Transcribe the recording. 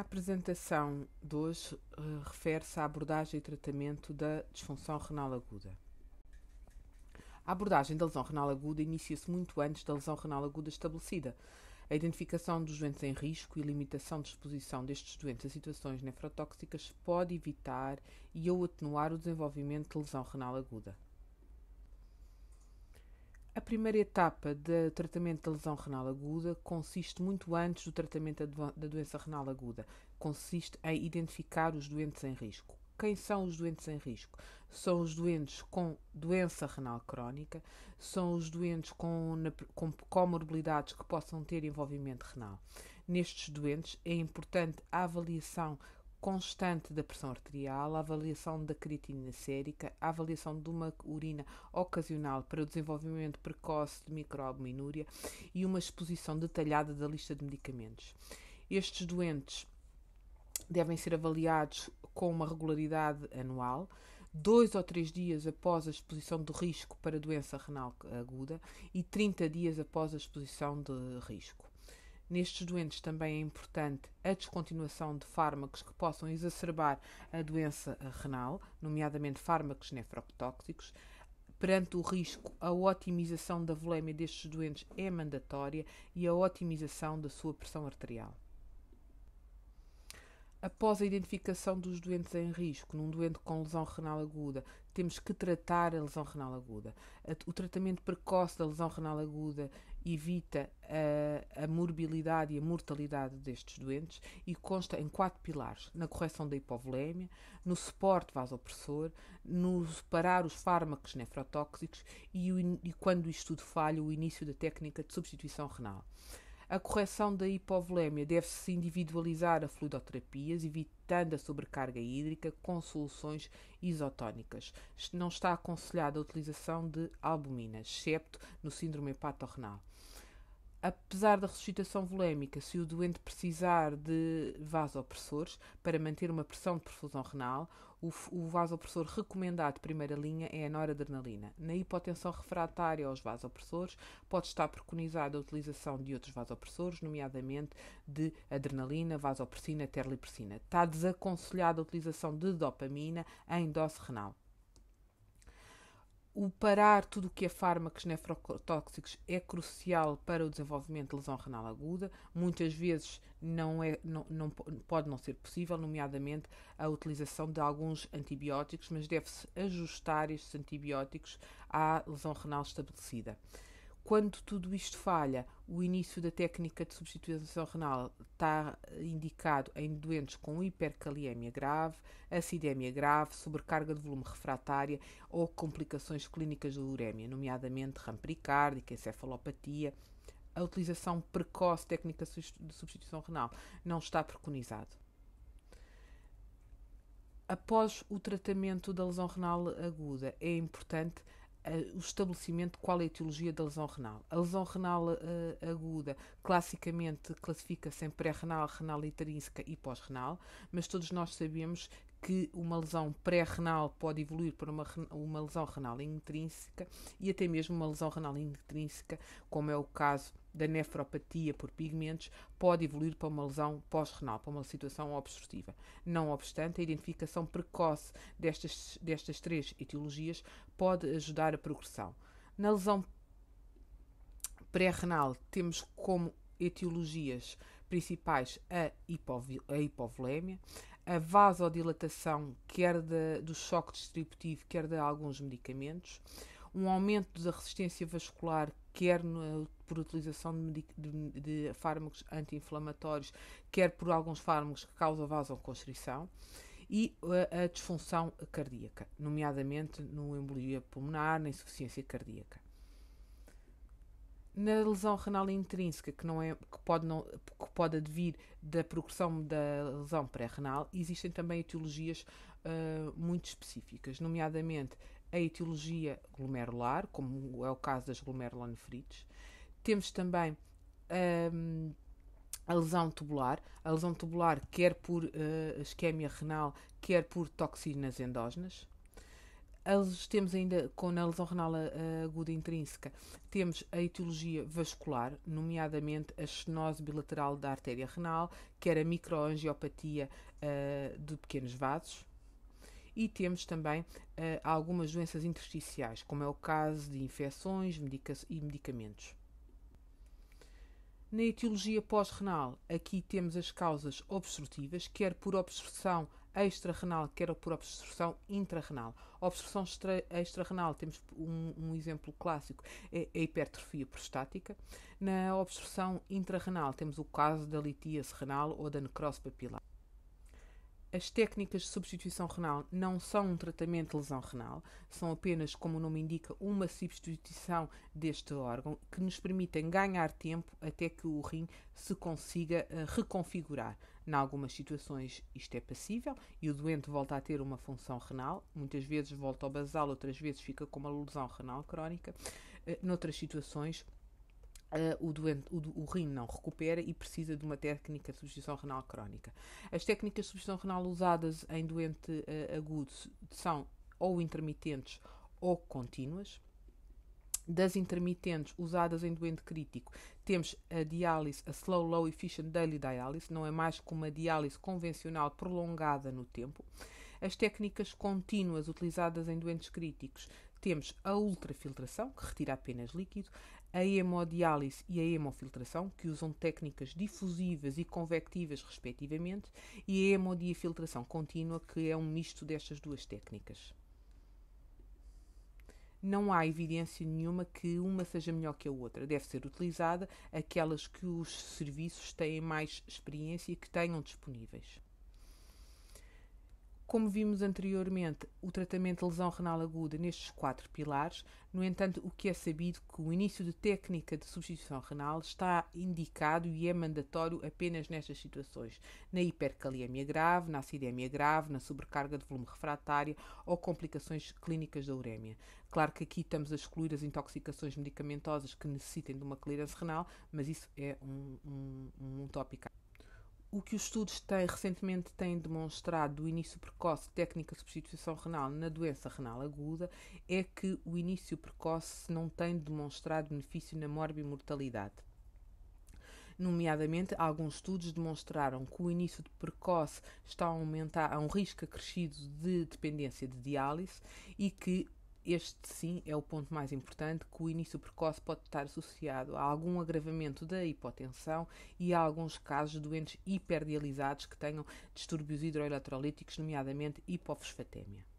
A apresentação de hoje uh, refere-se à abordagem e tratamento da disfunção renal aguda. A abordagem da lesão renal aguda inicia-se muito antes da lesão renal aguda estabelecida. A identificação dos doentes em risco e limitação de exposição destes doentes a situações nefrotóxicas pode evitar e ou atenuar o desenvolvimento de lesão renal aguda. A primeira etapa do tratamento da lesão renal aguda consiste muito antes do tratamento da doença renal aguda. Consiste em identificar os doentes em risco. Quem são os doentes em risco? São os doentes com doença renal crónica, são os doentes com, com comorbilidades que possam ter envolvimento renal. Nestes doentes é importante a avaliação constante da pressão arterial, a avaliação da creatina sérica, a avaliação de uma urina ocasional para o desenvolvimento precoce de microalbuminúria e uma exposição detalhada da lista de medicamentos. Estes doentes devem ser avaliados com uma regularidade anual, dois ou três dias após a exposição de risco para doença renal aguda e 30 dias após a exposição de risco. Nestes doentes também é importante a descontinuação de fármacos que possam exacerbar a doença renal, nomeadamente fármacos nefrotóxicos. Perante o risco, a otimização da volêmia destes doentes é mandatória e a otimização da sua pressão arterial. Após a identificação dos doentes em risco, num doente com lesão renal aguda, temos que tratar a lesão renal aguda. O tratamento precoce da lesão renal aguda evita a, a morbilidade e a mortalidade destes doentes e consta em quatro pilares: na correção da hipovolemia, no suporte vasopressor, no separar os fármacos nefrotóxicos e, o, e quando isto tudo falha, o início da técnica de substituição renal. A correção da hipovolemia deve-se individualizar a fluidoterapias, evitando evitando a sobrecarga hídrica com soluções isotónicas. Não está aconselhada a utilização de albuminas, excepto no síndrome hepatorrenal. renal apesar da ressuscitação volémica, se o doente precisar de vasopressores para manter uma pressão de perfusão renal, o, vasopressor recomendado de primeira linha é a noradrenalina. Na hipotensão refratária aos vasopressores, pode estar preconizada a utilização de outros vasopressores, nomeadamente de adrenalina, vasopressina, terlipressina. Está desaconselhada a utilização de dopamina em dose renal o parar tudo o que é fármacos nefrotóxicos é crucial para o desenvolvimento de lesão renal aguda. Muitas vezes não, é, não, não pode não ser possível, nomeadamente a utilização de alguns antibióticos, mas deve-se ajustar estes antibióticos à lesão renal estabelecida. Quando tudo isto falha, o início da técnica de substituição renal está indicado em doentes com hipercaliemia grave, acidemia grave, sobrecarga de volume refratária ou complicações clínicas de urémia, nomeadamente rampericárdica, encefalopatia. A utilização precoce de técnica de substituição renal não está preconizado após o tratamento da lesão renal aguda, é importante o estabelecimento de qual é a etiologia da lesão renal. A lesão renal uh, aguda classicamente classifica-se em pré-renal, renal intrínseca e pós-renal, mas todos nós sabemos que uma lesão pré-renal pode evoluir para uma, uma lesão renal intrínseca e até mesmo uma lesão renal intrínseca, como é o caso da nefropatia por pigmentos, pode evoluir para uma lesão pós-renal, para uma situação obstrutiva. Não obstante, a identificação precoce destas, destas três etiologias pode ajudar a progressão. Na lesão pré-renal, temos como etiologias principais a, hipovolemia, a vasodilatação, quer de, do choque distributivo, quer de alguns medicamentos, um aumento da resistência vascular, quer no, por utilização de, de, de fármacos anti-inflamatórios, quer por alguns fármacos que causam vasoconstrição, e a, a disfunção cardíaca, nomeadamente no embolia pulmonar, na insuficiência cardíaca na lesão renal intrínseca, que, não é, que, pode, não, que pode advir da progressão da lesão pré-renal, existem também etiologias uh, muito específicas, nomeadamente a etiologia glomerular, como é o caso das glomerulonefrites. Temos também ah, a lesão tubular, a lesão tubular quer por uh, isquemia renal, quer por toxinas endógenas. Eles temos ainda, com na lesão renal aguda intrínseca, temos a etiologia vascular, nomeadamente a estenose bilateral da artéria renal, quer a microangiopatia uh, de pequenos vasos, e temos também uh, algumas doenças intersticiais, como é o caso de infecções medica e medicamentos. Na etiologia pós-renal, aqui temos as causas obstrutivas, quer por obstrução extra-renal, quer por obstrução intrarenal Obstrução extra-renal, temos um, um, exemplo clássico, é a hipertrofia prostática. Na obstrução intrarenal temos o caso da litíase renal ou da necrose papilar. As técnicas de substituição renal não são um tratamento de lesão renal, são apenas, como o nome indica, uma substituição deste órgão que nos permitem ganhar tempo até que o rim se consiga eh, reconfigurar. Em algumas situações isto é passível e o doente volta a ter uma função renal, muitas vezes volta ao basal, outras vezes fica com uma lesão renal crónica. Em eh, noutras situações, Uh, o, doente, o, o, rim não recupera e precisa de uma técnica de substituição renal crónica. As técnicas de substituição renal usadas em doente uh, agudo são ou intermitentes ou contínuas. Das intermitentes usadas em doente crítico, temos a diálise, a slow low efficient daily diálise, não é mais que uma diálise convencional prolongada no tempo. As técnicas contínuas utilizadas em doentes críticos temos a ultrafiltração, que retira apenas líquido, a hemodiálise e a hemofiltração, que usam técnicas difusivas e convectivas, respectivamente, e a hemodiafiltração contínua, que é um misto destas duas técnicas. Não há evidência nenhuma que uma seja melhor que a outra. Deve ser utilizada aquelas que os serviços têm mais experiência e que tenham disponíveis. Como vimos anteriormente, o tratamento de lesão renal aguda nestes quatro pilares, no entanto, o que é sabido é que o início de técnica de substituição renal está indicado e é mandatório apenas nestas situações, na hipercaliemia grave, na acidemia grave, na sobrecarga de volume refratária ou complicações clínicas da urémia. Claro que aqui estamos a excluir as intoxicações medicamentosas que necessitem de uma clearance renal, mas isso é um, um, um tópico o que os estudos têm, recentemente têm demonstrado do início precoce de técnica de substituição renal na doença renal aguda é que o início precoce não tem demonstrado benefício na morbimortalidade. Nomeadamente, alguns estudos demonstraram que o início de precoce está a aumentar a um risco acrescido de dependência de diálise e que este, sim, é o ponto mais importante, que o início precoce pode estar associado a algum agravamento da hipotensão e a alguns casos de doentes hiperdializados que tenham distúrbios hidroeletrolíticos, nomeadamente hipofosfatémia.